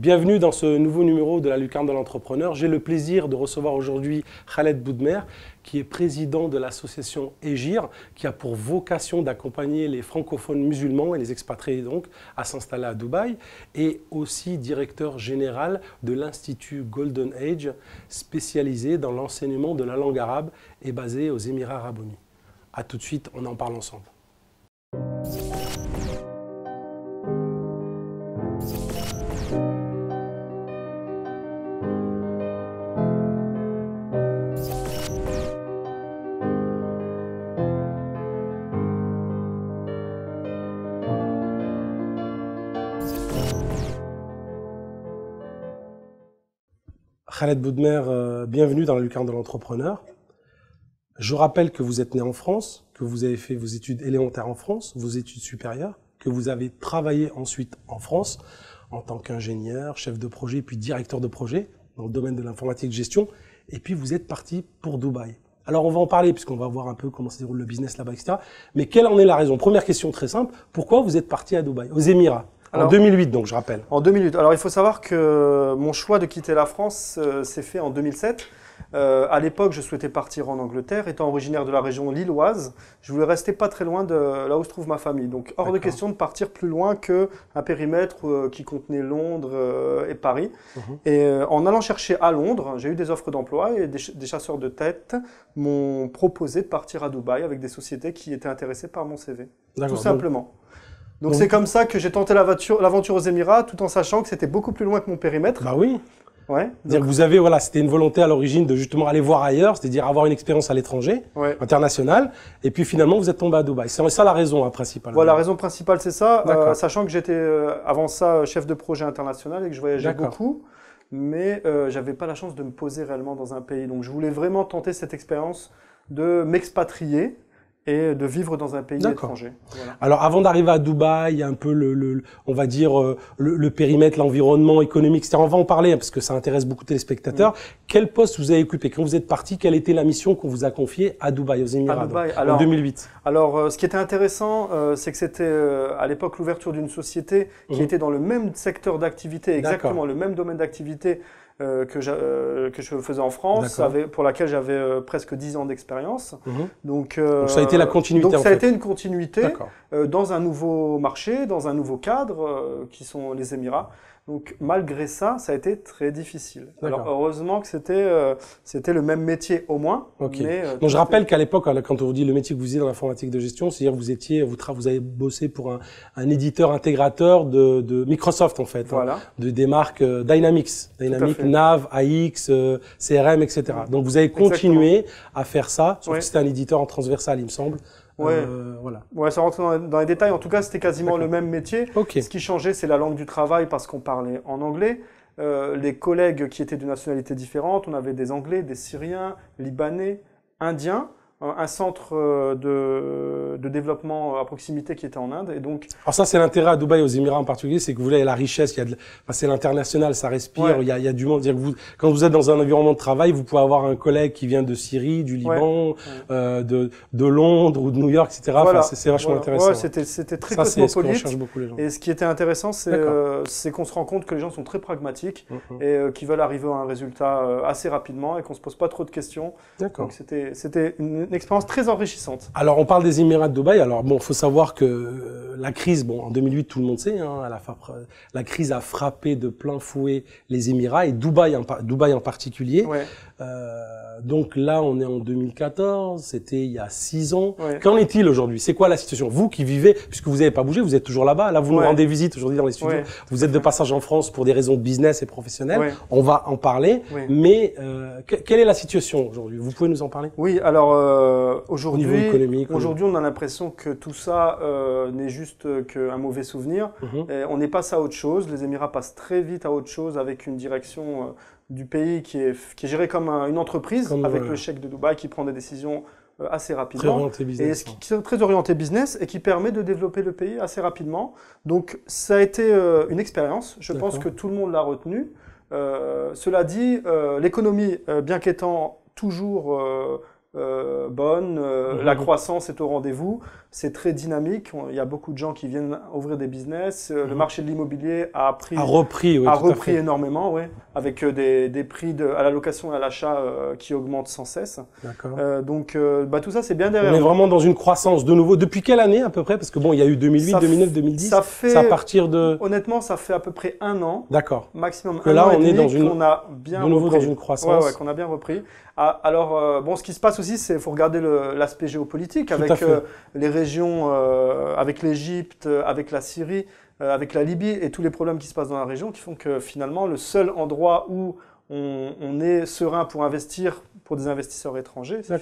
Bienvenue dans ce nouveau numéro de la Lucarne de l'entrepreneur. J'ai le plaisir de recevoir aujourd'hui Khaled Boudmer, qui est président de l'association EGIR, qui a pour vocation d'accompagner les francophones musulmans et les expatriés donc à s'installer à Dubaï, et aussi directeur général de l'Institut Golden Age, spécialisé dans l'enseignement de la langue arabe et basé aux Émirats arabes unis. A tout de suite, on en parle ensemble. Khaled Boudmer, euh, bienvenue dans la lucarne de l'entrepreneur. Je rappelle que vous êtes né en France, que vous avez fait vos études élémentaires en France, vos études supérieures, que vous avez travaillé ensuite en France en tant qu'ingénieur, chef de projet, puis directeur de projet dans le domaine de l'informatique gestion, et puis vous êtes parti pour Dubaï. Alors on va en parler puisqu'on va voir un peu comment se déroule le business là-bas, etc. Mais quelle en est la raison Première question très simple, pourquoi vous êtes parti à Dubaï, aux Émirats en 2008, donc je rappelle. En 2008. Alors il faut savoir que mon choix de quitter la France euh, s'est fait en 2007. Euh, à l'époque, je souhaitais partir en Angleterre. Étant originaire de la région lilloise, je voulais rester pas très loin de là où se trouve ma famille. Donc hors de question de partir plus loin que un périmètre euh, qui contenait Londres et Paris. Mhm. Et en allant chercher à Londres, j'ai eu des offres d'emploi et des, chasseurs de tête m'ont proposé de partir à Dubaï avec des sociétés qui étaient intéressées par mon CV. Tout simplement. Donc c'est comme ça que j'ai tenté l'aventure aux Émirats, tout en sachant que c'était beaucoup plus loin que mon périmètre. Bah oui. Ouais. Dire que vous avez voilà, c'était une volonté à l'origine de justement aller voir ailleurs, c'est-à-dire avoir une expérience à l'étranger, internationale, et puis finalement vous êtes tombé à Dubaï. C'est ça la raison hein, principale. Voilà, la raison principale c'est ça, euh, sachant que j'étais euh, avant ça chef de projet international et que je voyageais beaucoup, mais euh, j'avais pas la chance de me poser réellement dans un pays. Donc je voulais vraiment tenter cette expérience de m'expatrier, et de vivre dans un pays étranger. Alors avant d'arriver à Dubaï, un peu le, on va dire euh, le, périmètre, l'environnement économique, etc. On va en parler hein, parce que ça intéresse beaucoup de téléspectateurs. Mm. Quel poste vous avez occupé quand vous êtes parti Quelle était la mission qu'on vous a confiée à Dubaï, aux Émirats Dubaï, en 2008 Alors euh, ce qui était intéressant, euh, c'est que c'était à l'époque l'ouverture d'une société qui mm-hmm. était dans le même secteur d'activité, exactement le même domaine d'activité euh, que, euh, que, je faisais en France, pour laquelle j'avais euh, presque 10 ans d'expérience. Mhm. Donc, donc, ça a été la continuité. Donc ça a été une continuité dans un nouveau marché, dans un nouveau cadre qui sont les Émirats. Donc malgré ça, ça a été très difficile. Alors heureusement que c'était euh, c'était le même métier au moins. Euh, je rappelle qu'à l'époque, hein, quand on vous dit le métier que vous faisiez dans l'informatique de gestion, c'est-à-dire vous étiez vous vous avez bossé pour un, éditeur intégrateur de, Microsoft en fait, hein, de des marques euh, Dynamics, Dynamics, Nav, AX, CRM, etc. Donc vous avez continué à faire ça, sauf que c'était un éditeur en transversal, il me semble. Euh, ouais. ça rentre dans les détails. En tout cas, c'était quasiment le même métier. Ce qui changeait, c'est la langue du travail parce qu'on parlait en anglais. Euh, les collègues qui étaient de nationalités différentes, on avait des Anglais, des Syriens, Libanais, Indiens un centre euh, de, de, développement à proximité qui était en Inde. Et donc, Alors ça, c'est l'intérêt à Dubaï, aux Émirats en particulier, c'est que vous avez la richesse, il y a de, c'est l'international, ça respire, il, y a, il, y a, du monde. -dire que vous, quand vous êtes dans un environnement de travail, vous pouvez avoir un collègue qui vient de Syrie, du Liban, euh, de, de, Londres ou de New York, etc. Enfin, c'est, vachement intéressant. Ouais, c'était, c'était très ça, cosmopolite. C'est beaucoup les gens. Et ce qui était intéressant, euh, c'est, qu'on se rend compte que les gens sont très pragmatiques mm-hmm. et qu'ils qui veulent arriver à un résultat assez rapidement et qu'on se pose pas trop de questions. D'accord. Donc c'était, c'était une une expérience très enrichissante. Alors on parle des Émirats de Dubaï. Alors bon, faut savoir que euh, la crise, bon, en 2008 tout le monde sait, hein, la, crise a frappé de plein fouet les Émirats et Dubaï en, Dubaï en particulier. Euh, donc là, on est en 2014, c'était il y a six ans. Qu'en est-il aujourd'hui C'est quoi la situation Vous qui vivez, puisque vous n'avez pas bougé, vous êtes toujours là-bas. Là, vous nous rendez visite aujourd'hui dans les studios. Vous êtes de passage en France pour des raisons de business et professionnelles. On va en parler. Mais euh, quelle est la situation aujourd'hui Vous pouvez nous en parler Oui, alors euh, aujourd'hui, aujourd'hui, on a l'impression que tout ça euh, n'est juste qu'un mauvais souvenir. Mhm. Euh, on est passé à autre chose. Les Émirats passent très vite à autre chose avec une direction du pays qui est, qui est géré comme une entreprise, avec euh, le chèque de Dubaï qui prend des décisions euh, assez rapidement. Très orienté business. Et qui est très orienté business et qui permet de développer le pays assez rapidement. Donc ça a été euh, une expérience. Je pense que tout le monde l'a retenu cela dit, l'économie, bien qu'étant toujours bonne, mmh. la croissance est au rendez-vous c'est très dynamique. Il y a beaucoup de gens qui viennent ouvrir des business. Euh, le mhm. marché de l'immobilier a pris, a repris, a repris énormément, oui, avec euh, des, des prix de, à la location et à l'achat euh, qui augmentent sans cesse. D'accord. donc, bah, tout ça, c'est bien derrière. On est vraiment dans une croissance de nouveau. Depuis quelle année à peu près Parce que bon, il y a eu 2008, 2009, 2010. Ça fait à partir de. Honnêtement, ça fait à peu près un an. D'accord. Maximum. un an on et demi, est dans une. On a bien de nouveau dans une croissance. qu'on a bien repris. Ah, alors, bon, ce qui se passe aussi, c'est faut regarder l'aspect géopolitique avec les euh, avec l'Égypte, euh, avec la Syrie, euh, avec la Libye et tous les problèmes qui se passent dans la région qui font que finalement le seul endroit où on est serein pour investir des investisseurs étrangers. les,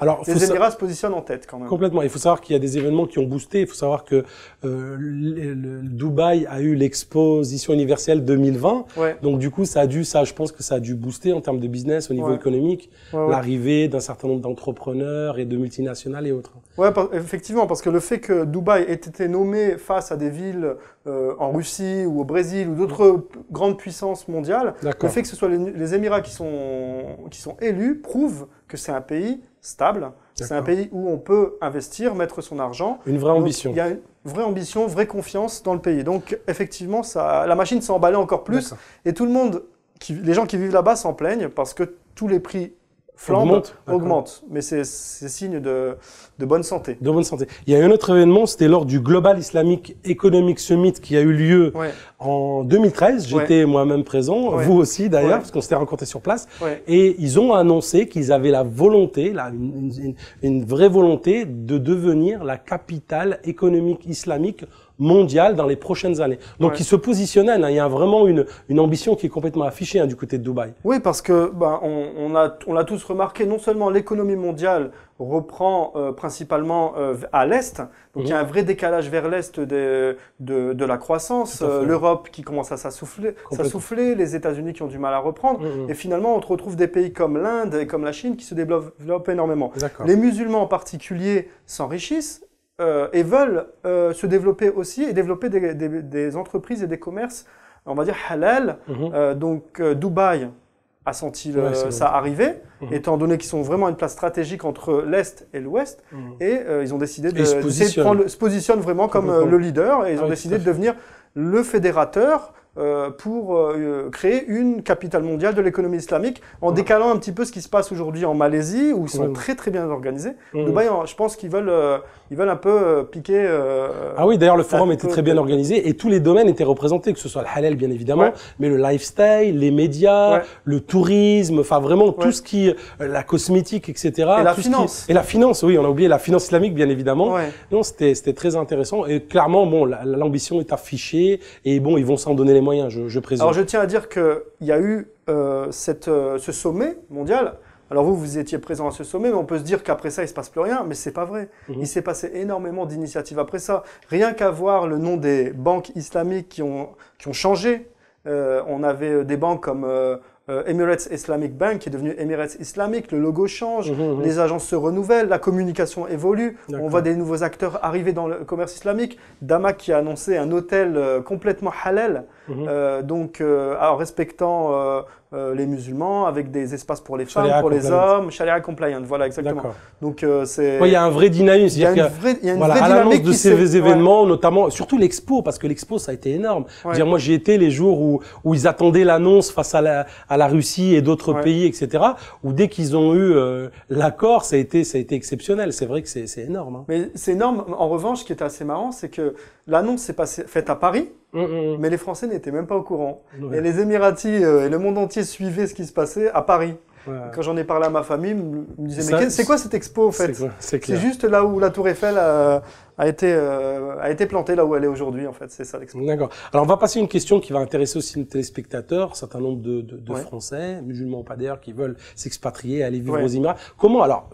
Alors, les Émirats se positionnent en tête quand même. Complètement. Il faut savoir qu'il y a des événements qui ont boosté. Il faut savoir que euh, Dubaï a eu l'exposition universelle 2020. Donc du coup, ça a dû, ça, je pense que ça a dû booster en termes de business au niveau économique, l'arrivée d'un certain nombre d'entrepreneurs et de multinationales et autres. Ouais, effectivement, parce que le fait que Dubaï ait été nommé face à des villes euh, en Russie ou au Brésil ou d'autres mm. grandes puissances mondiales, le fait que ce soit les, les Émirats qui sont qui sont élus prouve que c'est un pays stable, c'est un pays où on peut investir, mettre son argent. Une vraie ambition. Il y a une vraie ambition, vraie confiance dans le pays. Donc effectivement, ça, la machine s'est emballée encore plus et tout le monde, les gens qui vivent là-bas s'en plaignent parce que tous les prix flambe, augmente. Mais c'est signe de, de, bonne santé. De bonne santé. Il y a eu un autre événement, c'était lors du Global Islamic Economic Summit qui a eu lieu en 2013. J'étais moi-même présent, vous aussi d'ailleurs, parce qu'on s'était rencontrés sur place. Et ils ont annoncé qu'ils avaient la volonté, une vraie volonté de devenir la capitale économique islamique mondiale dans les prochaines années. Donc il se positionnent, hein. il y a vraiment une, ambition qui est complètement affichée hein, du côté de Dubaï. Oui, parce que ben, on, a, on l'a tous remarqué, non seulement l'économie mondiale reprend euh, principalement euh, à l'Est, donc il y a mhm. un vrai décalage vers l'Est de, de, la croissance, euh, l'Europe qui commence à s'assouffler, les États-Unis qui ont du mal à reprendre, mhm, mhm. et finalement on retrouve des pays comme l'Inde et comme la Chine qui se développent énormément. Les musulmans en particulier s'enrichissent euh, et veulent euh, se développer aussi et développer des, entreprises et des commerces, on va dire halal. Mhm. Euh, donc Dubaï a senti ça arriver, mhm. étant donné qu'ils sont vraiment une place stratégique entre l'Est et l'Ouest, mhm. et ils ont décidé de, se, positionnent. vraiment comme le leader, et ils ont ah décidé de devenir le fédérateur euh, pour euh, créer une capitale mondiale de l'économie islamique en décalant un petit peu ce qui se passe aujourd'hui en Malaisie où ils sont très très bien organisés. Mmh. je pense qu'ils veulent euh, ils veulent un peu piquer. ah oui, d'ailleurs le forum était très bien organisé et tous les domaines étaient représentés, que ce soit le halal bien évidemment, mais le lifestyle, les médias, le tourisme, enfin vraiment tout ce qui la cosmétique, etc. Et la finance. et la finance, oui, on a oublié la finance islamique bien évidemment. Non, c'était c'était très intéressant et clairement bon l'ambition est affichée et bon ils vont s'en donner les moyens, je, je Alors je tiens à dire qu'il y a eu euh, euh, ce sommet mondial. Alors vous, vous étiez présent à ce sommet, mais on peut se dire qu'après ça, il se passe plus rien, mais c'est pas vrai. Mhm. Il s'est passé énormément d'initiatives après ça. Rien qu'à voir le nom des banques islamiques qui ont, qui ont changé. Euh, on avait des banques comme Emirates Islamic Bank qui est devenu Emirates Islamic, le logo change, mhm, mhm. les agences se renouvellent, la communication évolue, on voit des nouveaux acteurs arriver dans le commerce islamique. Damak qui a annoncé un hôtel complètement halal Mhm. Euh, donc, en euh, respectant euh, euh, les musulmans, avec des espaces pour les femmes, pour les hommes, Chalera compliant. Voilà, exactement. Donc, c'est. Il y a un vrai dynamisme. Il y a une voilà, de ces événements, notamment, surtout l'expo, parce que l'expo, ça a été énorme. Dire, moi, j'y étais les jours où, où ils attendaient l'annonce face à la, à la Russie et d'autres pays, etc. Où dès qu'ils ont eu l'accord, ça a été, ça a été exceptionnel. C'est vrai que c'est énorme. Hein. Mais c'est énorme. En revanche, ce qui est assez marrant, c'est que l'annonce s'est faite à Paris. Mm, mm, mm. Mais les Français n'étaient même pas au courant. Et les Émiratis euh, et le monde entier suivaient ce qui se passait à Paris. Quand j'en ai parlé à ma famille, ils me disaient Mais c'est quoi cette expo en fait C'est juste là où la Tour Eiffel a, a été, euh, a été plantée, là où elle est aujourd'hui en fait. C'est ça l'expo. D'accord. Alors on va passer à une question qui va intéresser aussi nos téléspectateurs, un certain nombre de, de, Français, musulmans ou pas d'ailleurs, qui veulent s'expatrier, aller vivre aux Émirats. Comment alors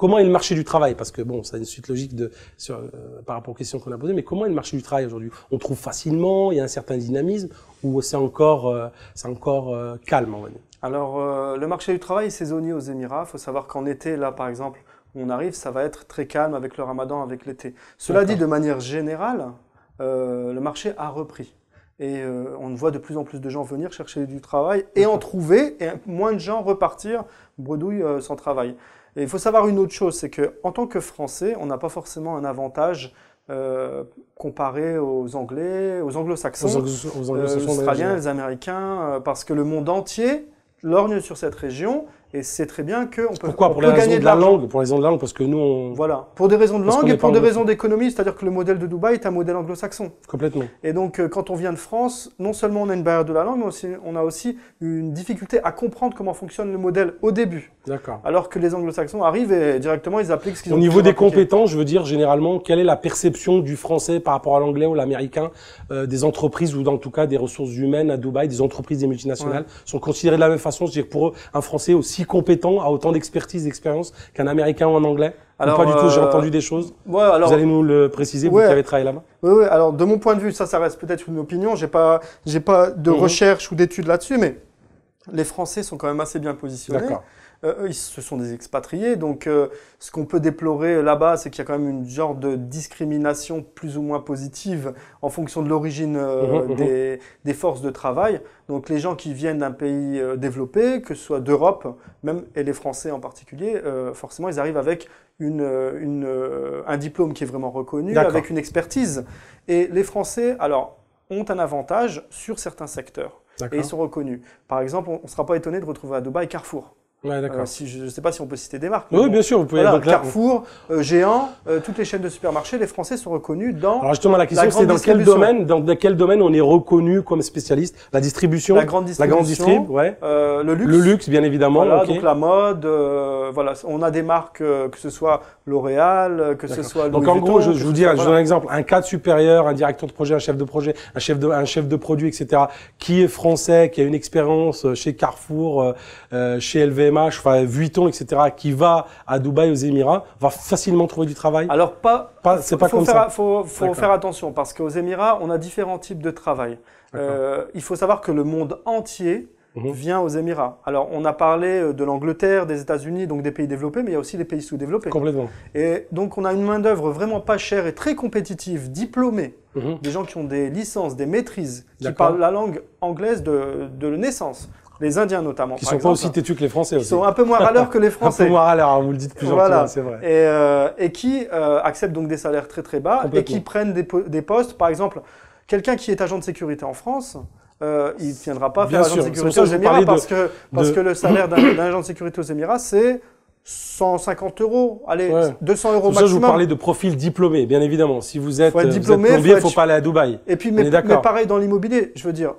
comment est le marché du travail Parce que bon, ça une suite logique de, sur, euh, par rapport aux questions qu'on a posées, mais comment est le marché du travail aujourd'hui On trouve facilement, il y a un certain dynamisme, ou c'est encore, euh, c'est encore euh, calme Alors, le marché du travail est saisonnier aux Émirats. Il faut savoir qu'en été, là par exemple, on arrive, ça va être très calme avec le ramadan, avec l'été. Cela dit, de manière générale, le marché a repris. Et on voit de plus en plus de gens venir chercher du travail et en trouver, et moins de gens repartir bredouille sans travail. Et il faut savoir une autre chose, c'est qu'en tant que Français, on n'a pas forcément un avantage euh, comparé aux Anglais, aux Anglo-Saxons, aux, euh, australiens, aux Américains, euh, parce que le monde entier lorgne sur cette région et c'est très bien qu'on peut, Pourquoi on pour peut gagner de la langue, pour les raisons de langue, parce que nous, on... voilà, pour des raisons de langue et pour des raisons d'économie, c'est-à-dire que le modèle de Dubaï est un modèle anglo-saxon. Complètement. Et donc, euh, quand on vient de France, non seulement on a une barrière de la langue, mais aussi, on a aussi une difficulté à comprendre comment fonctionne le modèle au début. D'accord. Alors que les anglo-saxons arrivent et directement ils appliquent ce qu'ils ont. Au niveau des compétences, je veux dire généralement, quelle est la perception du français par rapport à l'anglais ou l'américain euh, des entreprises ou en tout cas des ressources humaines à Dubaï, des entreprises, des multinationales sont considérées de la même façon. cest à dire pour eux, un français aussi compétent, a autant d'expertise, d'expérience qu'un Américain ou un Anglais alors, pas du tout, j'ai euh, entendu des choses. alors, vous allez nous le préciser, vous qui avez travaillé là-bas. Oui, alors de mon point de vue, ça, ça reste peut-être une opinion. J'ai pas, j'ai pas de mhm. recherche ou d'études là-dessus, mais les Français sont quand même assez bien positionnés. D'accord ce euh, sont des expatriés, donc euh, ce qu'on peut déplorer là-bas, c'est qu'il y a quand même une genre de discrimination plus ou moins positive en fonction de l'origine euh, mmh, mmh, mmh. des, forces de travail. Donc les gens qui viennent d'un pays développé, que ce soit d'Europe, même et les Français en particulier, forcément ils arrivent avec un diplôme qui est vraiment reconnu, avec une expertise. Et les Français, alors, ont un avantage sur certains secteurs et ils sont reconnus. Par exemple, on ne sera pas étonné de retrouver à Dubaï Carrefour. Euh, si, je ne sais pas si on peut citer des marques. Oui, bien sûr, vous pouvez. Carrefour, euh, Géant, euh, toutes les chaînes de supermarchés, les Français sont reconnus dans. Alors justement, la question, c'est dans quel domaine, dans quel domaine on est reconnu comme spécialiste La distribution, la grande distribution, le luxe, le luxe, bien évidemment. donc la mode, voilà, on a des marques que ce soit L'Oréal, que ce soit. Louis donc en gros, je, vous dis, je donne un exemple, un cadre supérieur, un directeur de projet, un chef de projet, un chef de, un chef de produit, etc. Qui est français, qui a une expérience chez Carrefour, chez LV LVMH, enfin Vuitton, etc., qui va à Dubaï, aux Émirats, va facilement trouver du travail Alors pas, c'est pas faut comme faire, ça. Faut, faut faire attention parce qu'aux Émirats, on a différents types de travail. Euh, il faut savoir que le monde entier mhm. vient aux Émirats. Alors, on a parlé euh, de l'Angleterre, des États-Unis, donc des pays développés, mais il y a aussi des pays sous-développés. Complètement. Et donc, on a une main-d'œuvre vraiment pas chère et très compétitive, diplômée, mhm. des gens qui ont des licences, des maîtrises, qui parlent la langue anglaise de, de naissance les Indiens notamment. Qui sont pas aussi têtus que les Français aussi. Ils sont un peu moins râleurs que les Français. un peu moins râleurs, hein, vous le dites plus voilà. c'est vrai. Et, euh, et qui euh, acceptent donc des salaires très très bas et qui prennent des, postes. Par exemple, quelqu'un qui est agent de sécurité en France, euh, il ne tiendra pas à faire agent de sécurité aux Émirats parce, que, parce que le salaire d'un agent de sécurité aux Émirats, c'est 150 euros, allez, 200 euros maximum. je vous parlais de profil diplômé, bien évidemment. Si vous êtes, diplômé, faut, pas aller à Dubaï. Et puis, mais, mais pareil dans l'immobilier, je veux dire,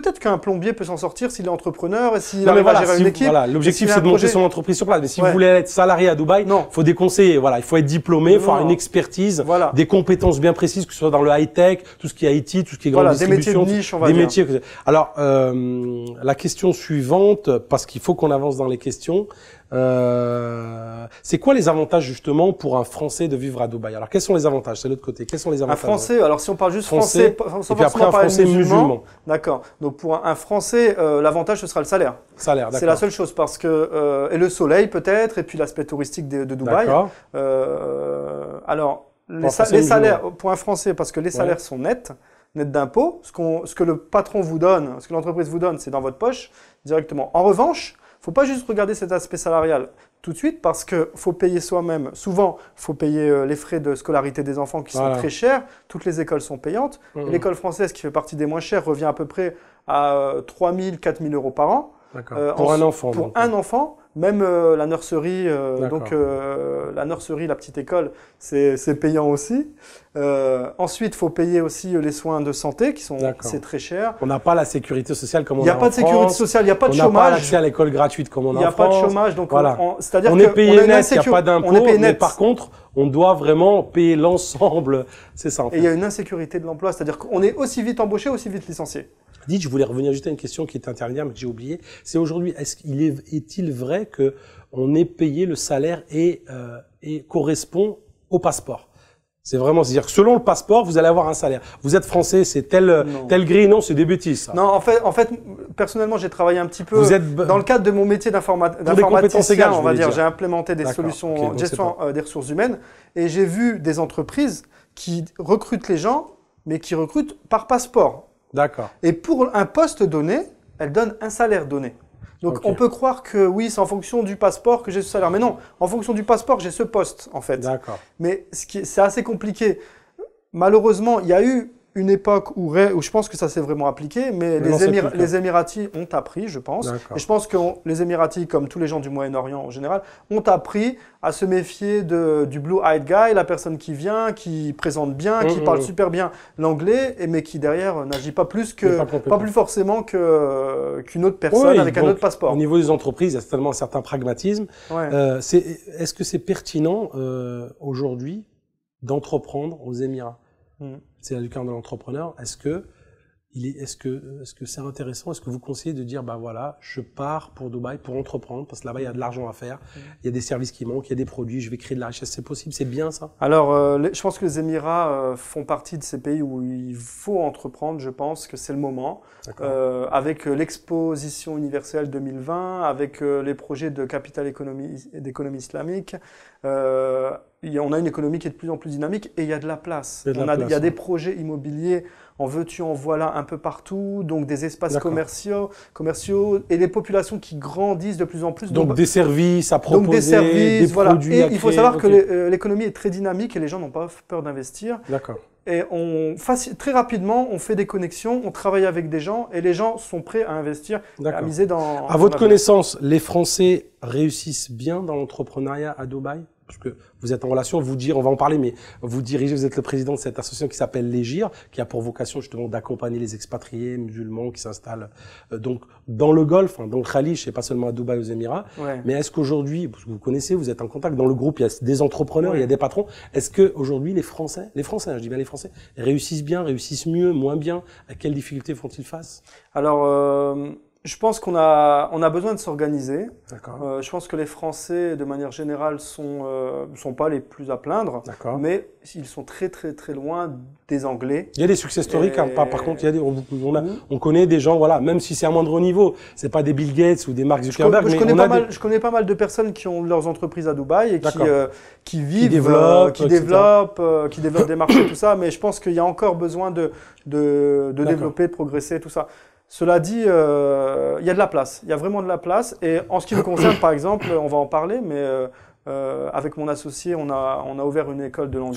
Peut-être qu'un plombier peut s'en sortir s'il est entrepreneur et s'il arrive voilà, une équipe. l'objectif c'est de monter son entreprise sur place. Mais si vous voulez être salarié à Dubaï, il faut déconseiller. Voilà, il faut être diplômé, il faut avoir une expertise, des compétences bien précises, que ce soit dans le high tech, tout ce qui est IT, tout ce qui est grande distribution. Des métiers de niche, on va des dire. Alors euh, la question suivante, parce qu'il faut qu'on avance dans les questions. Euh, c'est quoi les avantages justement pour un Français de vivre à Dubaï Alors quels sont les avantages C'est l'autre côté. Quels sont les avantages Un Français. Alors si on parle juste Français, on et puis après un Français musulman. D'accord. Donc pour un, Français, euh, l'avantage ce sera le salaire. Salaire. d'accord. C'est la seule chose parce que euh, et le soleil peut-être et puis l'aspect touristique de, Dubaï. alors les, salaires pour un Français parce que les salaires sont nets nets d'impôts. ce, que le patron vous donne, ce que l'entreprise vous donne, c'est dans votre poche directement. En revanche, faut pas juste regarder cet aspect salarial tout de suite parce que faut payer soi-même. Souvent, faut payer euh, les frais de scolarité des enfants qui sont très chers. Toutes les écoles sont payantes. L'école française, qui fait partie des moins chères, revient à peu près à 3 000, 4 000 euros par an. Euh, pour un enfant. Même euh, la nurserie, euh, donc euh, la nurserie, la petite école, c'est payant aussi. ensuite, faut payer aussi les soins de santé qui sont c'est très cher. On n'a pas la sécurité sociale comme on a, Il n'y a pas de sécurité sociale, il n'y a pas de chômage. On n'a pas à l'école gratuite comme on a en France. Il n'y a pas de chômage, donc voilà. c'est-à-dire on, est payé net, il n'y a pas d'impôt, mais par contre, on doit vraiment payer l'ensemble. C'est ça. Et il y a une insécurité de l'emploi, c'est-à-dire qu'on est aussi vite embauché, aussi vite licencié. Dites, je voulais revenir juste à une question qui est intermédiaire, mais que j'ai oublié. C'est aujourd'hui, est-ce qu'il est, est-il vrai que on est payé le salaire et, euh, et correspond au passeport c'est vraiment, c'est-à-dire que selon le passeport, vous allez avoir un salaire. Vous êtes français, c'est tel, euh, tel gris, non, c'est des bêtises. Non, en fait, en fait, personnellement, j'ai travaillé un petit peu vous êtes... dans le cadre de mon métier d'informaticien, on va dire. J'ai implémenté des solutions gestion des ressources humaines et j'ai vu des entreprises qui recrutent les gens, mais qui recrutent par passeport. D'accord. Et pour un poste donné, elle donne un salaire donné. Donc on peut croire que oui, c'est en fonction du passeport que j'ai ce salaire. Mais non, en fonction du passeport, j'ai ce poste en fait. D'accord. Mais c'est assez compliqué. Malheureusement, il y a eu une époque où, je pense que ça s'est vraiment appliqué, mais, les, Émir les, Émiratis ont appris, je pense. Et je pense que les Émiratis, comme tous les gens du Moyen-Orient en général, ont appris à se méfier de, du blue-eyed guy, la personne qui vient, qui présente bien, qui mm, mm, parle mm. super bien l'anglais, mais qui derrière n'agit pas plus que, pas, plus forcément que qu'une autre personne avec un autre passeport. Au niveau des entreprises, il y a certainement un certain pragmatisme. Euh, est-ce que c'est pertinent euh, aujourd'hui d'entreprendre aux Émirats Mm. C'est C'est cas de l'entrepreneur. Est-ce que est-ce que ce que c'est intéressant Est-ce que vous conseillez de dire Ben voilà, je pars pour Dubaï pour entreprendre parce que là-bas il y a de l'argent à faire, mm. il y a des services qui manquent, il y a des produits, je vais créer de la richesse, c'est possible, c'est bien ça Alors euh, je pense que les Émirats euh, font partie de ces pays où il faut entreprendre, je pense que c'est le moment euh, avec euh, l'exposition universelle 2020, avec les projets de capital économie d'économie islamique on a une économie qui est de plus en plus dynamique et il y a de la place. Il y a, il y a des projets immobiliers en veux-tu, en voilà un peu partout, donc des espaces commerciaux, commerciaux, et des populations qui grandissent de plus en plus. Donc, des services à proposer, des, services, voilà. produits Et il faut savoir que euh, l'économie est très dynamique et les gens n'ont pas peur d'investir. D'accord. Et on, très rapidement, on fait des connexions, on travaille avec des gens et les gens sont prêts à investir, à miser dans. À votre connaissance, les Français réussissent bien dans l'entrepreneuriat à Dubaï parce que vous êtes en relation, vous dire, on va en parler, mais vous dirigez, vous êtes le président de cette association qui s'appelle Légir, qui a pour vocation justement d'accompagner les expatriés musulmans qui s'installent euh, donc dans le Golfe, hein, dans le Khalif, et pas seulement à Dubaï, aux Émirats. Mais est-ce qu'aujourd'hui, parce que vous connaissez, vous êtes en contact dans le groupe, il y a des entrepreneurs, il y a des patrons, est-ce que aujourd'hui les Français, les Français, hein, je dis bien les Français, réussissent bien, réussissent mieux, moins bien, à quelles difficultés font-ils face Alors. Euh, je pense qu'on a, on a besoin de s'organiser. Euh, je pense que les Français, de manière générale, ne sont, euh, sont pas les plus à plaindre. Mais ils sont très, très, très loin des Anglais. Il y a des success stories, hein. par, contre, il y a mmh. on, connaît des gens, voilà, même si c'est à moindre niveau, c'est pas des Bill Gates ou des Mark Zuckerberg. Je, connais, pas mal, je connais pas mal de personnes qui ont leurs entreprises à Dubaï et qui, euh, qui vivent, qui euh, développent, qui développent, qui développent des marchés, tout ça. Mais je pense qu'il y a encore besoin de, de, de développer, de progresser, tout ça. Cela dit, euh, il y a de la place, il y a vraiment de la place. Et en ce qui me concerne, par exemple, on va en parler, mais euh, euh, avec mon associé, on a, on a ouvert une école de langue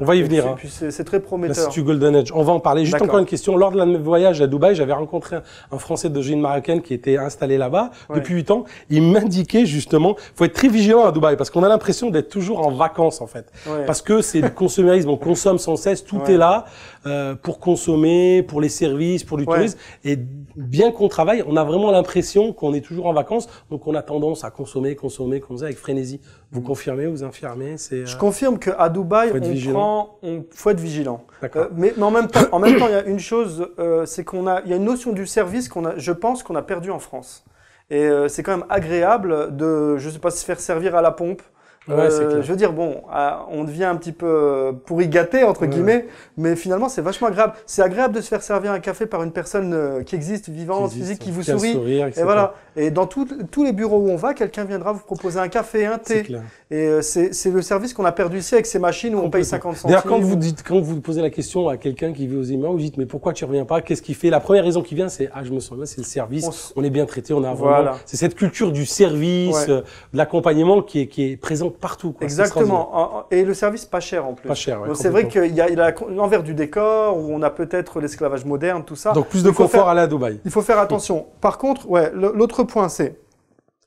On va y venir. Hein. c'est très prometteur. du Golden Age. On va en parler. Juste encore une question. Lors de la voyage à Dubaï, j'avais rencontré un, Français d'origine marocaine qui était installé là-bas depuis 8 ans. Il m'indiquait justement, faut être très vigilant à Dubaï parce qu'on a l'impression d'être toujours en vacances en fait. Parce que c'est du consumérisme. On consomme sans cesse. Tout est là euh, pour consommer, pour les services, pour du tourisme. Et bien qu'on travaille, on a vraiment l'impression qu'on est toujours en vacances. Donc on a tendance à consommer, consommer, consommer avec frénésie. Vous confirmez, vous infirmez Je euh, confirme qu'à Dubaï, on on faut être vigilant. Euh, mais, en même temps, il y a une chose, euh, c'est qu'on a, il y a une notion du service qu'on a, je pense qu'on a perdu en France. Et c'est quand même agréable de, je sais pas, se faire servir à la pompe. Euh, je veux dire, bon, euh, on devient un petit peu euh, pourri gâté entre guillemets, mais finalement c'est vachement agréable. C'est agréable de se faire servir un café par une personne qui existe, vivante, qui physique, qui vous sourit. et voilà. Et dans tous les bureaux où on va, quelqu'un viendra vous proposer un café, un thé. Et c'est le service qu'on a perdu ici avec ces machines où on paye 50 centimes. D'ailleurs, quand vous dites, quand vous posez la question à quelqu'un qui vit aux Émirats, vous dites mais pourquoi tu reviens pas Qu'est-ce qu'il fait La première raison qui vient, c'est ah je me sens bien, c'est le service. On, est bien traité, on a voilà. C'est cette culture du service, de l'accompagnement qui est, qui est présente partout. Exactement. Et le service pas cher en plus. Pas cher. c'est vrai qu'il y a, l'envers du décor où on a peut-être l'esclavage moderne, tout ça. Donc plus de confort aller à Dubaï. Il faut faire attention. Par contre, ouais, l'autre point c'est,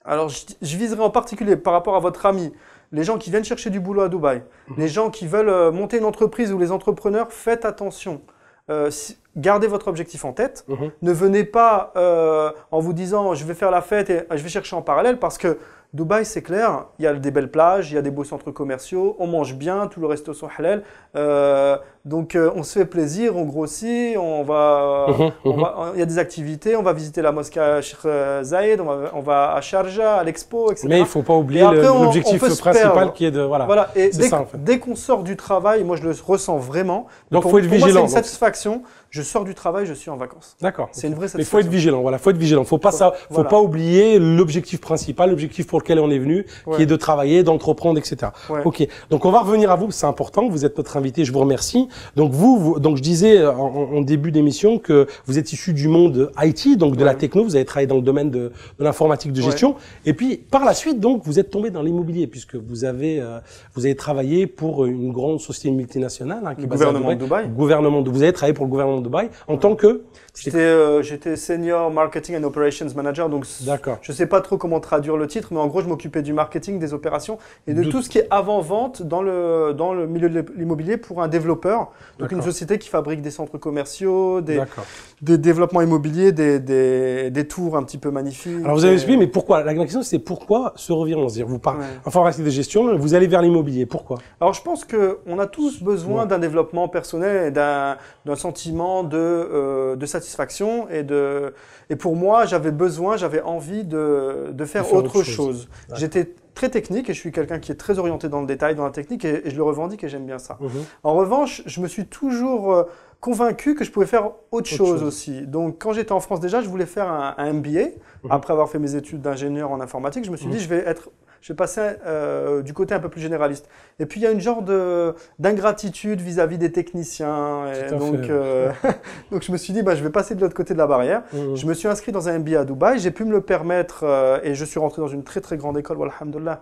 alors je, viserai en particulier par rapport à votre ami, les gens qui viennent chercher du boulot à Dubaï, mhm. les gens qui veulent euh, monter une entreprise ou les entrepreneurs, faites attention. Euh, gardez votre objectif en tête. Mhm. Ne venez pas euh, en vous disant je vais faire la fête et je vais chercher en parallèle parce que Dubaï, c'est clair, il y a des belles plages, il y a des beaux centres commerciaux, on mange bien, tout le resto sont halal. Euh, donc euh, on se fait plaisir, on grossit, on va, mhm, mhm. il y a des activités, on va visiter la mosquée à Sheikh Zayed, on va, à Sharjah, à l'expo, etc. Mais il faut pas oublier l'objectif principal qui est de voilà. Et dès, qu'on sort du travail, moi je le ressens vraiment. Donc, faut pour, vigilant. c'est une satisfaction je sors du travail, je suis en vacances. D'accord. C'est une vraie satisfaction. Mais faut être vigilant, voilà, faut être vigilant. Faut pas ça, faut pas oublier l'objectif principal, l'objectif pour lequel on est venu, qui est de travailler, d'entreprendre, etc. Ok. Donc on va revenir à vous, c'est important. Vous êtes notre invité, je vous remercie. Donc vous, donc je disais euh, en, début d'émission que vous êtes issu du monde IT, donc de la techno. Vous avez travaillé dans le domaine de, l'informatique de gestion. Et puis par la suite, donc vous êtes tombé dans l'immobilier puisque vous avez euh, vous avez travaillé pour une grande société multinationale, hein, qui le gouvernement de Dubaï. Gouvernement. Vous avez travaillé pour le gouvernement bail, en tant que euh, J'étais senior marketing and operations manager, donc je sais pas trop comment traduire le titre, mais en gros je m'occupais du marketing, des opérations et de, tout ce qui est avant vente dans le dans le milieu de l'immobilier pour un développeur, donc une société qui fabrique des centres commerciaux, des des développements immobiliers, des, des, tours un petit peu magnifiques. Alors vous avez expliqué, mais pourquoi La question c'est pourquoi se revirement dire vous parlez ouais. enfin de gestion, vous allez vers l'immobilier, pourquoi Alors je pense que on a tous besoin d'un développement personnel et d'un sentiment euh, de, satisfaction et de et pour moi j'avais besoin, j'avais envie de, faire, autre, chose. J'étais très technique et je suis quelqu'un qui est très orienté dans le détail, dans la technique et, je le revendique et j'aime bien ça. Mhm. En revanche, je me suis toujours euh, convaincu que je pouvais faire autre, chose, aussi. Donc quand j'étais en France déjà, je voulais faire un, MBA. Mhm. Après avoir fait mes études d'ingénieur en informatique, je me suis mhm. dit je vais être je vais passer euh, du côté un peu plus généraliste. Et puis il y a une genre de d'ingratitude vis-à-vis des techniciens. Et donc, euh, donc je me suis dit, bah, je vais passer de l'autre côté de la barrière. Je me suis inscrit dans un MBA à Dubaï, j'ai pu me le permettre euh, et je suis rentré dans une très très grande école, walhamdulillah,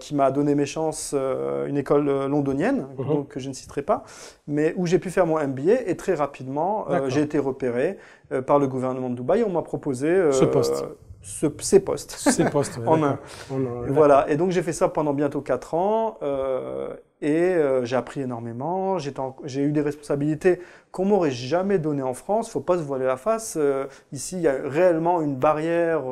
qui m'a donné mes chances, une école londonienne, uh-huh. donc, que je ne citerai pas, mais où j'ai pu faire mon MBA et très rapidement, j'ai été repéré par le gouvernement de Dubaï. On m'a proposé ce poste ces postes. Ces postes, en un. voilà. Et donc j'ai fait ça pendant bientôt quatre ans euh, et euh, j'ai appris énormément. J'ai eu des responsabilités qu'on m'aurait jamais données en France. Faut pas se voiler la face. Euh, ici, il y a réellement une barrière,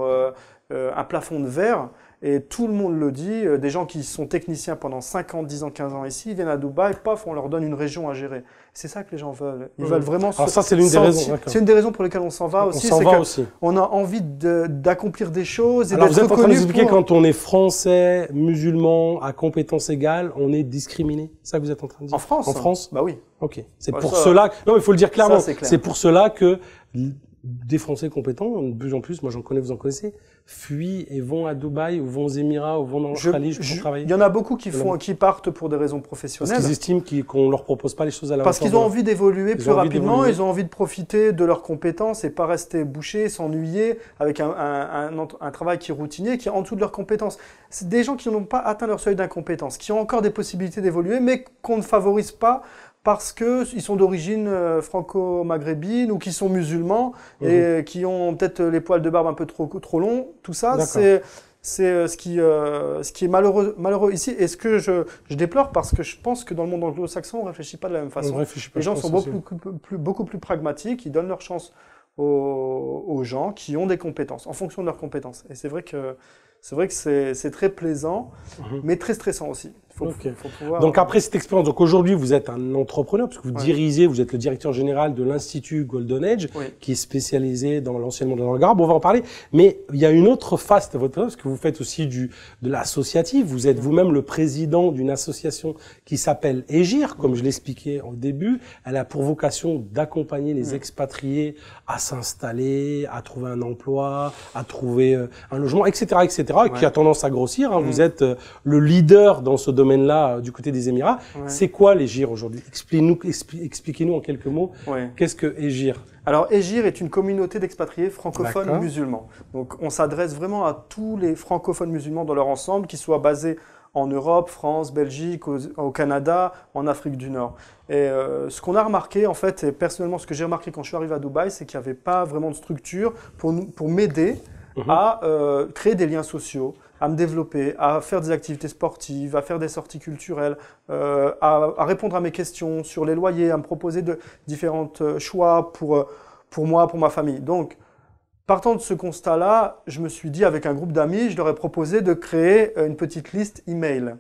un plafond de verre et tout le monde le dit, euh, des gens qui sont techniciens pendant 5 ans, 10 ans, 15 ans ici, ils viennent à Dubaï, paf, on leur donne une région à gérer. C'est ça que les gens veulent. Ils mm. veulent vraiment Alors ça, c'est l'une des raisons. C'est une des raisons pour lesquelles on s'en va aussi. On s'en va aussi. On a envie d'accomplir des choses et Alors vous êtes en train pour... quand on est français, musulman, à compétences égales, on est discriminé. C'est ça que vous êtes en train de dire En France En France Bah oui. Ok. C'est pour cela. Non, mais il faut le dire clairement. C'est pour cela que des Français compétents, de plus en plus, moi j'en connais, vous en connaissez, fuient et vont à Dubaï ou vont aux Émirats ou vont en Australie pour travailler Il y en a beaucoup qui font, qui partent pour des raisons professionnelles. Parce qu'ils estiment qu'on ne leur propose pas les choses à la Parce qu'ils ont envie d'évoluer plus rapidement, ils ont envie de profiter de leurs compétences et pas rester bouchés, s'ennuyer avec un, travail qui est routinier, qui est en dessous de leurs compétences. C'est des gens qui n'ont pas atteint leur seuil d'incompétence, qui ont encore des possibilités d'évoluer, mais qu'on ne favorise pas parce qu'ils sont d'origine euh, franco-maghrébine ou qui sont musulmans mhm. et euh, qui ont peut-être euh, les poils de barbe un peu trop, trop longs. Tout ça, c'est c'est ce qui, ce qui est malheureux, malheureux ici et ce que je, je, déplore parce que je pense que dans le monde anglo-saxon, on ne réfléchit pas de la même façon. Les gens sont beaucoup plus, beaucoup plus pragmatiques, ils donnent leur chance aux, aux, gens qui ont des compétences, en fonction de leurs compétences. Et c'est vrai que c'est vrai que c'est très plaisant, mhm. mais très stressant aussi. Donc après cette expérience, donc aujourd'hui vous êtes un entrepreneur parce que vous dirigez, vous êtes le directeur général de l'institut Golden Age, qui est spécialisé dans l'enseignement de la Bon, On va en parler, mais il y a une autre face de votre parce que vous faites aussi du de l'associatif. Vous êtes mhm. vous-même le président d'une association qui s'appelle Egir, comme je l'expliquais au début. Elle a pour vocation d'accompagner les mhm. expatriés à s'installer, à trouver un emploi, à trouver euh, un logement, etc., etc qui a tendance à grossir. Hein. Vous mm. êtes euh, le leader dans ce domaine-là euh, du côté des Émirats. C'est quoi l'EGIR aujourd'hui Expliquez-nous expliquez en quelques mots qu'est-ce que EGIR alors, EGIR est une communauté d'expatriés francophones musulmans. Donc, on s'adresse vraiment à tous les francophones musulmans dans leur ensemble, qu'ils soient basés en Europe, France, Belgique, au, Canada, en Afrique du Nord. Et euh, ce qu'on a remarqué, en fait, et personnellement, ce que j'ai remarqué quand je suis arrivé à Dubaï, c'est qu'il n'y avait pas vraiment de structure pour, pour m'aider à mhm. euh, créer des liens sociaux, à me développer, à faire des activités sportives, à faire des sorties culturelles, euh, à, répondre à mes questions sur les loyers, à me proposer de différents euh, choix pour, pour moi, pour ma famille. Donc, Partant de ce constat-là, je me suis dit avec un groupe d'amis, je leur ai proposé de créer euh, une petite liste email.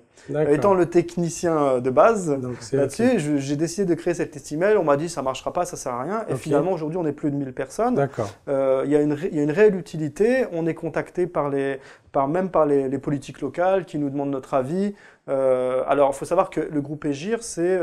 Étant le technicien euh, de base là-dessus, j'ai décidé de créer cette liste email. On m'a dit ça marchera pas, ça sert à rien. Et finalement aujourd'hui, on est plus de 1000 personnes. Euh, il y, a une réelle utilité. On est contacté par les, même par les, politiques locales qui nous demandent notre avis. alors, il faut savoir que le groupe EGIR, c'est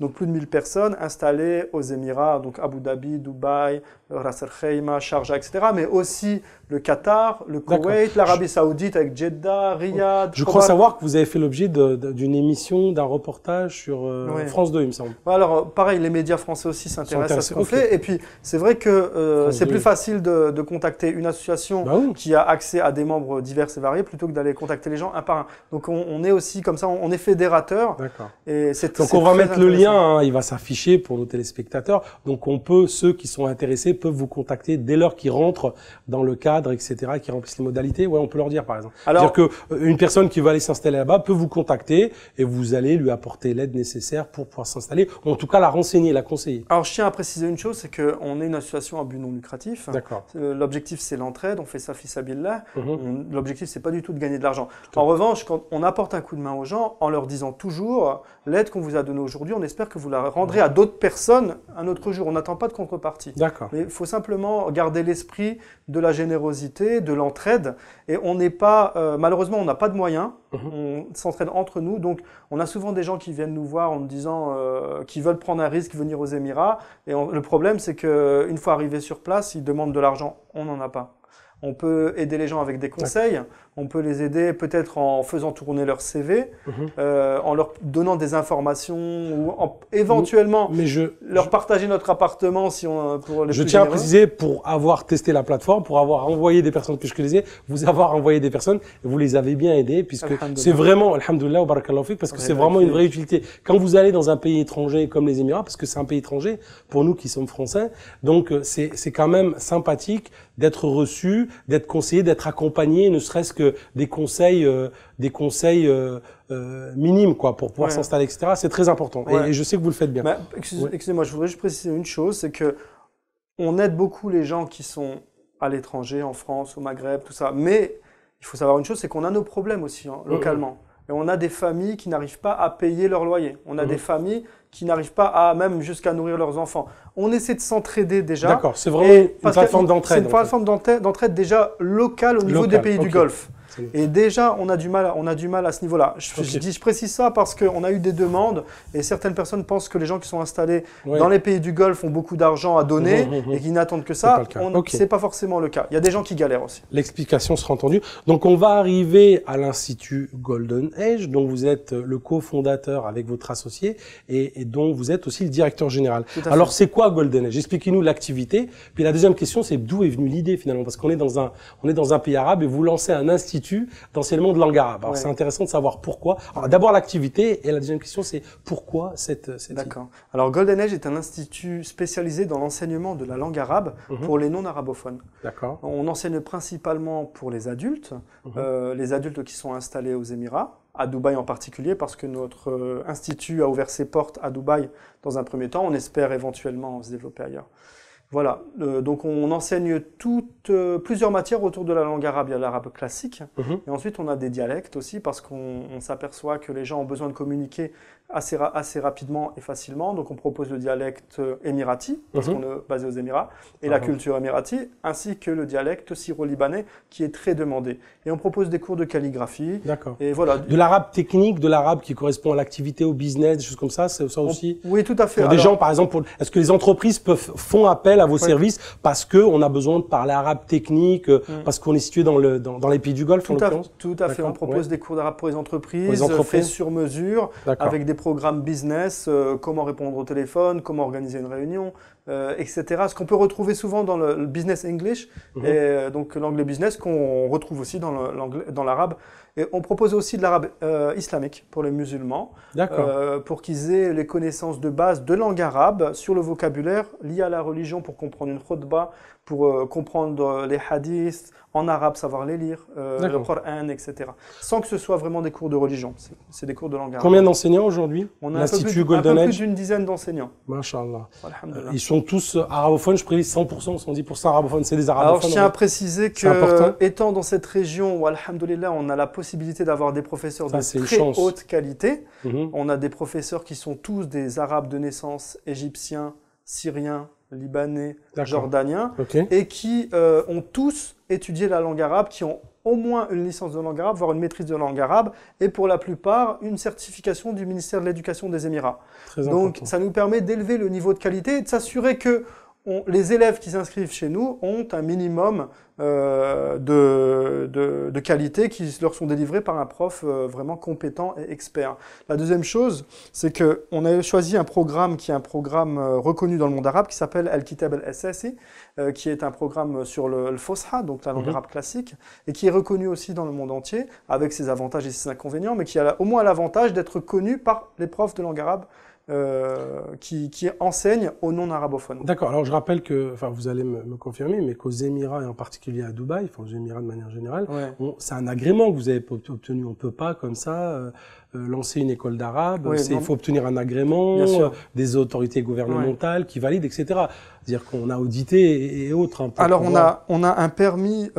donc plus de 1000 personnes installées aux Émirats, donc Abu Dhabi, Dubaï, Ras El Khaimah, Sharjah, etc., mais aussi le Qatar, le Koweït, l'Arabie Saoudite avec Jeddah, Riyad. Je crois savoir que vous avez fait l'objet d'une émission, d'un reportage sur euh, France 2, il me semble. Alors, pareil, les médias français aussi s'intéressent à ce conflit. Et puis, c'est vrai que euh, c'est plus facile de, contacter une association bah qui a accès à des membres divers et variés plutôt que d'aller contacter les gens un par un. Donc, on, est aussi comme ça, on, est fédérateur. D'accord. Et c'est Donc, on va mettre le lien, hein, il va s'afficher pour nos téléspectateurs. Donc, on peut, ceux qui sont intéressés, peuvent vous contacter dès lors qu'ils rentrent dans le cadre, etc., qui remplissent les modalités Ouais, on peut leur dire, par exemple. Alors, dire que euh, une personne qui veut aller s'installer là-bas peut vous contacter et vous allez lui apporter l'aide nécessaire pour pouvoir s'installer, ou en tout cas la renseigner, la conseiller. Alors, je tiens à préciser une chose, c'est qu'on est une association à but non lucratif. D'accord. Euh, l'objectif, c'est l'entraide. On fait ça fils Mm là L'objectif, c'est pas du tout de gagner de l'argent. En revanche, quand on apporte un coup de main aux gens, en leur disant toujours l'aide qu'on vous a donnée aujourd'hui, on espère que vous la rendrez à d'autres personnes un autre jour. On n'attend pas de contrepartie. D'accord il faut simplement garder l'esprit de la générosité, de l'entraide. Et on n'est pas, euh, malheureusement, on n'a pas de moyens. Mhm. On s'entraide entre nous. Donc, on a souvent des gens qui viennent nous voir en nous disant euh, qu'ils veulent prendre un risque, venir aux Émirats. Et le problème, c'est qu'une fois arrivés sur place, ils demandent de l'argent. On n'en a pas on peut aider les gens avec des conseils, on peut les aider peut-être en faisant tourner leur CV, mhm. euh, en leur donnant des informations ou éventuellement leur partager notre appartement si on pour les Je tiens à préciser pour avoir testé la plateforme, pour avoir envoyé des personnes que je connaissais, vous avoir envoyé des personnes, vous les avez bien aidées puisque c'est vraiment alhamdoulillah ou barakallahu parce que c'est bah, vraiment une vraie utilité. Quand vous allez dans un pays étranger comme les Émirats parce que c'est un pays étranger pour nous qui sommes français, donc euh, c'est quand même sympathique d'être reçu, d'être conseillé, d'être accompagné, ne serait-ce que des conseils, euh, des conseils euh, euh, minimes, quoi, pour pouvoir s'installer, etc. C'est très important. Et, je sais que vous le faites bien. Bah, excusez-moi, je voudrais juste préciser une chose, c'est que on aide beaucoup les gens qui sont à l'étranger, en France, au Maghreb, tout ça. Mais il faut savoir une chose, c'est qu'on a nos problèmes aussi hein, localement. Et on a des familles qui n'arrivent pas à payer leur loyer. On a mhm. des familles qui n'arrivent pas à même jusqu'à nourrir leurs enfants. On essaie de s'entraider déjà. D'accord, c'est vraiment une plateforme d'entraide. C'est une plateforme d'entraide déjà locale au niveau des pays du Golfe. Et déjà, on a du mal, on a du mal à ce niveau-là. Je, je précise ça parce qu'on a eu des demandes et certaines personnes pensent que les gens qui sont installés dans les pays du Golfe ont beaucoup d'argent à donner mmh, mmh, mmh. et qu'ils n'attendent que ça. C'est pas, pas forcément le cas. Il y a des gens qui galèrent aussi. L'explication sera entendue. Donc, on va arriver à l'Institut Golden Age, dont vous êtes euh, le cofondateur avec votre associé et, et, dont vous êtes aussi le directeur général. Alors, c'est quoi Golden Age Expliquez-nous l'activité. Puis la deuxième question, c'est d'où est venue l'idée finalement Parce qu'on est dans un, on est dans un pays arabe et vous lancez un institut d'enseignement dans de langue arabe. Alors c'est intéressant de savoir pourquoi. d'abord l'activité et la deuxième question c'est pourquoi cette, D'accord. Alors Golden Age est un institut spécialisé dans l'enseignement de la langue arabe mhm. pour les non arabophones. D'accord. On enseigne principalement pour les adultes, mhm. euh, les adultes qui sont installés aux Émirats à Dubaï en particulier, parce que notre euh, institut a ouvert ses portes à Dubaï dans un premier temps. On espère éventuellement se développer ailleurs. Voilà, euh, donc on enseigne toutes, euh, plusieurs matières autour de la langue arabe. Il l'arabe classique, mhm. et ensuite on a des dialectes aussi, parce qu'on s'aperçoit que les gens ont besoin de communiquer assez, assez rapidement et facilement. Donc, on propose le dialecte euh, émirati, parce mhm. qu'on est basé aux Émirats, et la ah, ah. culture émirati, ainsi que le dialecte syro-libanais, qui est très demandé. Et on propose des cours de calligraphie. Et voilà. De l'arabe technique, de l'arabe qui correspond à l'activité, au business, des choses comme ça, c'est ça aussi Oui, tout à fait. des gens, par exemple, pour... est-ce que les entreprises peuvent, font appel à vos services parce qu'on a besoin de parler arabe technique, euh, mm. parce qu'on est situé dans, le, dans, les pays du Golfe, tout à fait. On propose des cours d'arabe pour les entreprises, les euh, entreprises. faits sur mesure, avec des programmes business, euh, comment répondre au téléphone, comment organiser une réunion, euh, etc. Ce qu'on peut retrouver souvent dans le, business English, mhm. et euh, donc l'anglais business qu'on retrouve aussi dans l'anglais, dans l'arabe. Et on propose aussi de l'arabe islamique pour les musulmans, pour qu'ils aient les connaissances de base de langue arabe sur le vocabulaire lié à la religion pour comprendre une khutbah pour euh, comprendre euh, les hadiths, en arabe, savoir les lire, euh, le Coran, etc. Sans que ce soit vraiment des cours de religion, c'est des cours de langage. Combien d'enseignants aujourd'hui On a un peu plus d'une dizaine d'enseignants. Ils sont tous arabophones, je prévise 100%, 110% arabophones, c'est des arabophones. Alors je tiens à préciser que, étant dans cette région où, alhamdoulilah, on a la possibilité d'avoir des professeurs de très haute qualité, mhm. on a des professeurs qui sont tous des arabes de naissance, égyptiens, syriens, libanais, jordaniens, et qui euh, ont tous étudié la langue arabe, qui ont au moins une licence de langue arabe, voire une maîtrise de langue arabe, et pour la plupart, une certification du ministère de l'Éducation des Émirats. Donc, ça nous permet d'élever le niveau de qualité et de s'assurer que les élèves qui s'inscrivent chez nous ont un minimum euh, de, qualité qui leur sont délivrés par un prof euh, vraiment compétent et expert. La deuxième chose, c'est qu'on a choisi un programme qui est un programme euh, reconnu dans le monde arabe qui s'appelle Al-Kitab al qui est un programme sur le, le Fosha, donc la langue mhm. arabe classique, et qui est reconnu aussi dans le monde entier, avec ses avantages et ses inconvénients, mais qui a au moins l'avantage d'être connu par les profs de langue arabe euh, qui, qui, enseigne aux non-arabophones. D'accord. Alors je rappelle que, enfin, vous allez me, me confirmer, mais qu'aux Émirats et en particulier à Dubaï, enfin aux Émirats de manière générale, c'est un agrément que vous avez obtenu. On peut pas comme ça euh, euh, lancer une école d'arabe. il faut obtenir un agrément des autorités gouvernementales qui valident, etc. C'est-à-dire qu'on a audité et, autres. Hein, Alors on a on a un permis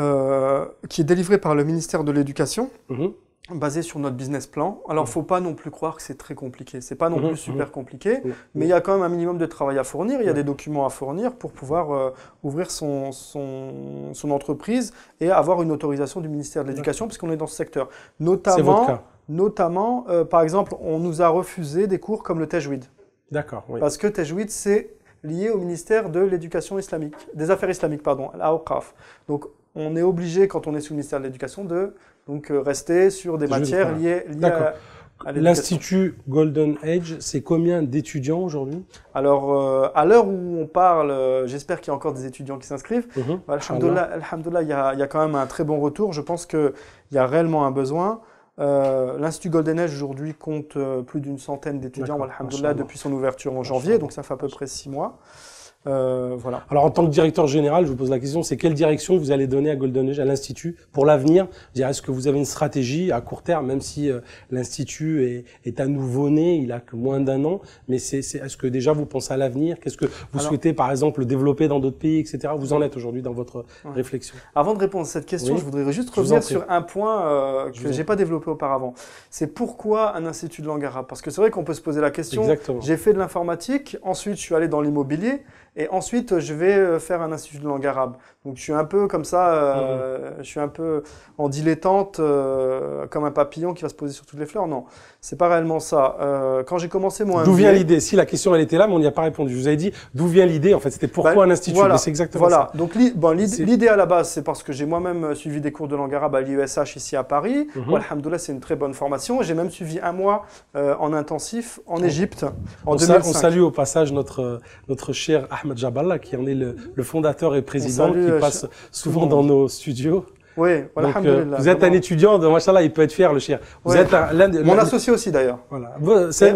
qui est délivré par le ministère de l'Éducation. Mhm basé sur notre business plan. Alors, il mm. ne faut pas non plus croire que c'est très compliqué. C'est pas non mm-hmm, plus mm-hmm. super compliqué, mm. mais il y a quand même un minimum de travail à fournir. Il y a des documents à fournir pour pouvoir euh, ouvrir son, son, son, entreprise et avoir une autorisation du ministère de l'Éducation, puisqu'on est dans ce secteur. Notamment, votre cas. notamment euh, par exemple, on nous a refusé des cours comme le Tajwid. D'accord. Oui. Parce que Tajwid, c'est lié au ministère de l'Éducation islamique, des Affaires islamiques, pardon, la Donc, on est obligé, quand on est sous le ministère de l'Éducation, de donc euh, rester sur des matières liées, à, L'Institut Golden Age, c'est combien d'étudiants aujourd'hui Alors, euh, à l'heure où on parle, euh, j'espère qu'il y a encore des étudiants qui s'inscrivent. Mhm. il, y a, quand même un très bon retour. Je pense qu'il y a réellement un besoin. L'Institut Golden Age aujourd'hui compte plus d'une centaine d'étudiants, depuis son ouverture en janvier, donc ça fait à peu près six mois. Euh, voilà. Alors en tant que directeur général, je vous pose la question, c'est quelle direction vous allez donner à Golden Age, à l'institut pour l'avenir Est-ce que vous avez une stratégie à court terme, même si euh, l'institut est, à nouveau né, il a que moins d'un an, mais c'est est, ce que déjà vous pensez à l'avenir Qu'est-ce que vous souhaitez par exemple développer dans d'autres pays, etc. Vous en êtes aujourd'hui dans votre réflexion. Avant de répondre à cette question, je voudrais juste revenir sur un point euh, que que j'ai pas développé auparavant. C'est pourquoi un institut de langue arabe Parce que c'est vrai qu'on peut se poser la question. J'ai fait de l'informatique, ensuite je suis allé dans l'immobilier. Et ensuite, je vais euh, faire un institut de langue arabe. Donc, je suis un peu comme ça, euh, mhm. je suis un peu en dilettante, euh, comme un papillon qui va se poser sur toutes les fleurs. Non, c'est pas réellement ça. Euh, quand j'ai commencé moi... D'où vient l'idée Si la question elle était là, mais on n'y a pas répondu. Je vous avais dit d'où vient l'idée En fait, c'était pourquoi ben, un institut C'est exactement ça. voilà. Donc l'idée à la base, c'est parce que j'ai moi-même euh, suivi des cours de langue arabe à l'USH e ici à Paris. Mhm. Alhamdoulilah, c'est une très bonne formation. J'ai même suivi un mois euh, en intensif en Égypte en on 2005. on salue au passage notre euh, notre cher Ahmed Jaballah qui en est le, fondateur et président, qui passe souvent dans nos studios. Oui, euh, vous êtes un étudiant, il peut être fier, le chien. Vous êtes un, Mon associé aussi, d'ailleurs. Voilà.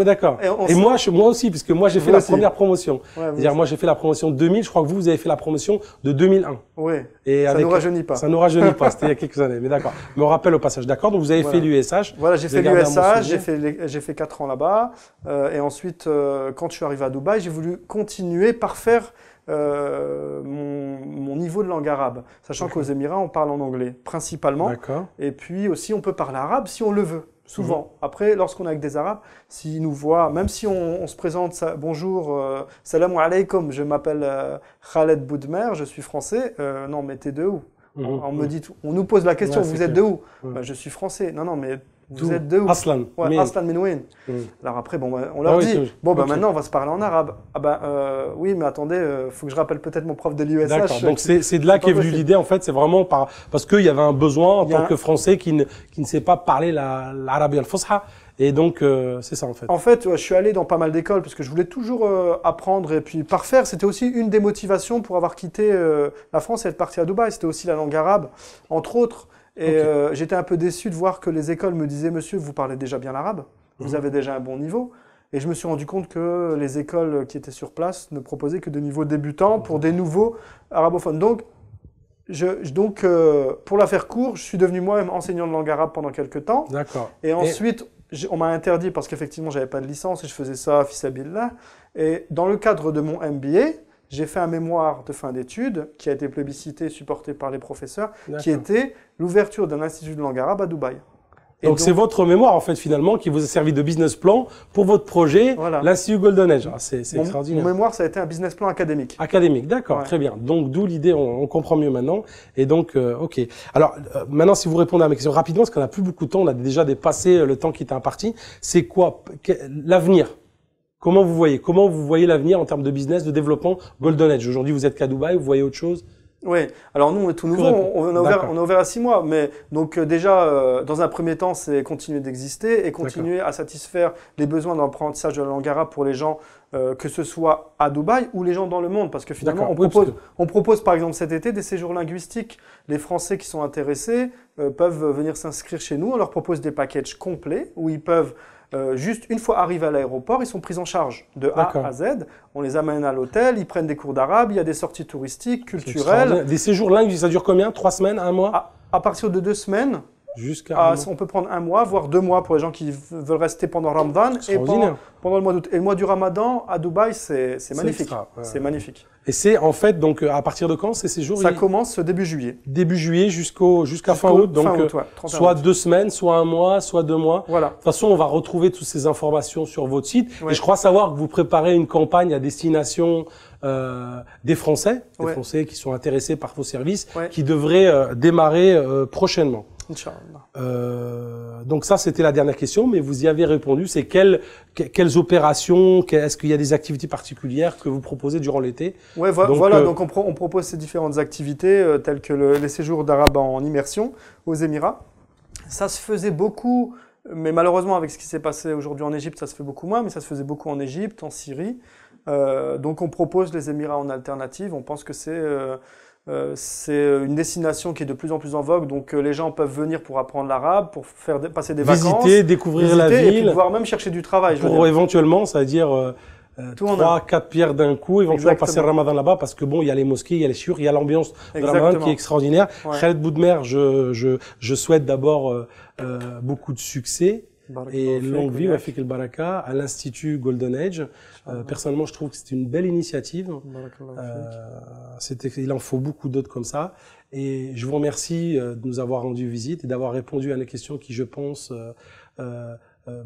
d'accord. Et, moi, je, moi aussi, puisque moi, j'ai fait la première promotion. C'est-à-dire, moi, j'ai fait la promotion 2000. Je crois que vous, vous avez fait la promotion de 2001. Oui. Et ça ne nous rajeunit pas. Ça nous rajeunit pas. C'était il y a quelques années. Mais d'accord. Me rappelle au passage, d'accord. Donc, vous avez fait l'USH. Voilà, j'ai fait l'USH. J'ai fait, j'ai fait quatre ans là-bas. Euh, et ensuite, euh, quand je suis arrivé à Dubaï, j'ai voulu continuer par faire euh, mon, niveau de langue arabe, sachant qu'aux Émirats, on parle en anglais principalement. Et puis aussi, on peut parler arabe si on le veut. Souvent. Mhm. Après, lorsqu'on est avec des Arabes, s'ils nous voient, même si on, se présente, bonjour, euh, salam alaikum, je m'appelle euh, Khaled Boudmer, je suis français, non, mais t'es de où mhm. on, me mhm. dit, on nous pose la question, vous êtes de où ben, Je suis français. Non, non, mais vous êtes deux Aslan. Ouais, Aslan Minouin. Ben mm. Alors après, bon, bah, on ah leur dit, bon, bah, maintenant, on va se parler en arabe. Ah bah euh, oui, mais attendez, il euh, faut que je rappelle peut-être mon prof de l'USH. D'accord, donc c'est, c'est de là qu'est venue l'idée, en fait, c'est vraiment par, parce qu'il y avait un besoin en tant que Français qui ne, qui ne sait pas parler l'arabe al fosha Et donc, euh, c'est ça en fait. En fait, je suis allé dans pas mal d'écoles parce que je voulais toujours euh, apprendre et puis par faire, C'était aussi une des motivations pour avoir quitté la France et être parti à Dubaï. C'était aussi la langue arabe, entre autres. Et euh, j'étais un peu déçu de voir que les écoles me disaient, monsieur, vous parlez déjà bien l'arabe, vous mhm. avez déjà un bon niveau. Et je me suis rendu compte que les écoles qui étaient sur place ne proposaient que des niveaux débutants pour des nouveaux arabophones. Donc, je, donc euh, pour la faire court, je suis devenu moi-même enseignant de langue arabe pendant quelques temps. D'accord. Et ensuite, on m'a interdit parce qu'effectivement, j'avais pas de licence et je faisais ça à là Et dans le cadre de mon MBA, j'ai fait un mémoire de fin d'études qui a été plébiscité, supporté par les professeurs, qui était l'ouverture d'un institut de langue arabe à Dubaï. donc c'est votre mémoire en fait finalement qui vous a servi de business plan pour votre projet, voilà. l'Institut Golden Age. Ah, c'est extraordinaire. Mon mémoire ça a été un business plan académique. Académique, d'accord, très bien. Donc d'où l'idée, on, comprend mieux maintenant. Et donc euh, ok. Alors euh, maintenant si vous répondez à ma question rapidement parce qu'on n'a plus beaucoup de temps, on a déjà dépassé euh, le temps qui était imparti. C'est quoi l'avenir Comment vous voyez Comment vous voyez l'avenir en termes de business, de développement Golden Edge Aujourd'hui, vous êtes qu'à Dubaï, vous voyez autre chose oui, alors nous, on est tout nouveau, on, on, a ouvert, à six mois, mais donc euh, déjà, euh, dans un premier temps, c'est continuer d'exister et continuer à satisfaire les besoins d'apprentissage de la langue arabe pour les gens, euh, que ce soit à Dubaï ou les gens dans le monde, parce que finalement, on propose, on propose par exemple cet été des séjours linguistiques. Les Français qui sont intéressés peuvent venir s'inscrire chez nous, on leur propose des packages complets où ils peuvent... Euh, juste une fois arrivés à l'aéroport, ils sont pris en charge de A à Z. On les amène à l'hôtel, ils prennent des cours d'arabe, il y a des sorties touristiques, culturelles. Des séjours longs, ça dure combien Trois semaines, un mois à, partir de deux semaines, Jusqu'à. Ah, on peut prendre un mois, voire deux mois pour les gens qui veulent rester pendant Ramadan. Et pendant, le mois d'août. Et le mois du Ramadan à Dubaï, c'est magnifique. C'est magnifique. Et c'est en fait, donc euh, à partir de quand ces séjours Ça commence début juillet. Début juillet jusqu'au jusqu'à fin août. Donc, euh, soit deux semaines, soit un mois, soit deux mois. Voilà. De toute façon, on va retrouver toutes ces informations sur votre site. Et je crois savoir que vous préparez une campagne à destination euh, des Français, des Français qui sont intéressés par vos services, qui devrait démarrer prochainement. Euh, donc ça, c'était la dernière question, mais vous y avez répondu. C'est quelles, quelles opérations, est-ce qu'il y a des activités particulières que vous proposez durant l'été Ouais, voilà. Euh, donc on, on, propose ces différentes activités euh, telles que les séjours d'Arabes en immersion aux Émirats. Ça se faisait beaucoup, mais malheureusement avec ce qui s'est passé aujourd'hui en Égypte, ça se fait beaucoup moins, mais ça se faisait beaucoup en Égypte, en Syrie. donc on propose les Émirats en alternative. On pense que c'est euh, c'est euh, une destination qui est de plus en plus en vogue, donc euh, les gens peuvent venir pour apprendre l'arabe, pour faire passer des vacances, visiter, découvrir la ville, et pouvoir même chercher du travail. Je pour éventuellement, c'est-à-dire trois, quatre pierres d'un coup, éventuellement passer le Ramadan là-bas, parce que bon, il y a les mosquées, il y a les chures, il y a l'ambiance de Ramadan qui est extraordinaire. Ouais. Khaled Boudmer, je, je, je souhaite d'abord beaucoup de succès. Et longue vie, Wafik El Baraka, à l'Institut Golden Age. Euh, personnellement, je trouve que c'est une belle initiative. Euh, il en faut beaucoup d'autres comme ça. Et je vous remercie euh, de nous avoir rendu visite et d'avoir répondu à des questions qui, je pense, euh, euh,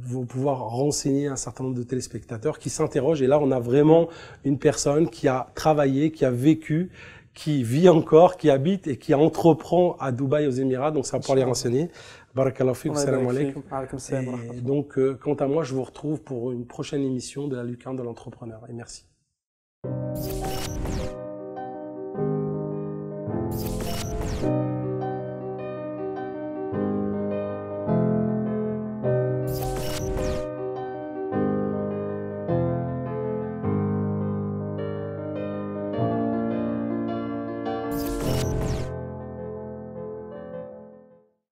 vont pouvoir renseigner un certain nombre de téléspectateurs qui s'interrogent. Et là, on a vraiment une personne qui a travaillé, qui a vécu, qui vit encore, qui habite et qui entreprend à Dubaï, aux Émirats. Donc, ça va les renseigner. Barakallahu salam alaikum. donc, euh, quant à moi, je vous retrouve pour une prochaine émission de la Lucarne de l'entrepreneur. Et merci.